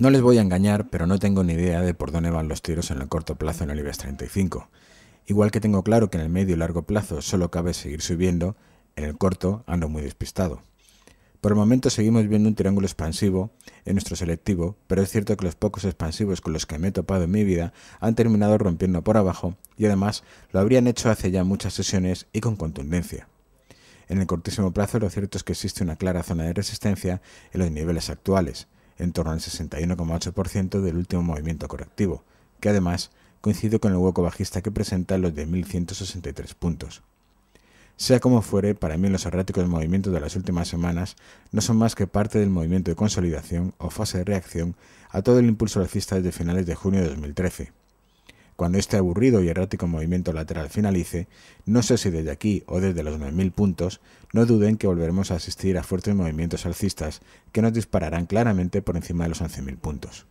No les voy a engañar, pero no tengo ni idea de por dónde van los tiros en el corto plazo en el IBEX 35. Igual que tengo claro que en el medio y largo plazo solo cabe seguir subiendo, en el corto ando muy despistado. Por el momento seguimos viendo un triángulo expansivo en nuestro selectivo, pero es cierto que los pocos expansivos con los que me he topado en mi vida han terminado rompiendo por abajo y además lo habrían hecho hace ya muchas sesiones y con contundencia. En el cortísimo plazo lo cierto es que existe una clara zona de resistencia en los niveles actuales, en torno al 61,8% del último movimiento correctivo, que además coincide con el hueco bajista que presenta los de 1.163 puntos. Sea como fuere, para mí los erráticos movimientos de las últimas semanas no son más que parte del movimiento de consolidación o fase de reacción a todo el impulso alcista desde finales de junio de 2013. Cuando este aburrido y errático movimiento lateral finalice, no sé si desde aquí o desde los 9.000 puntos, no duden que volveremos a asistir a fuertes movimientos alcistas que nos dispararán claramente por encima de los 11.000 puntos.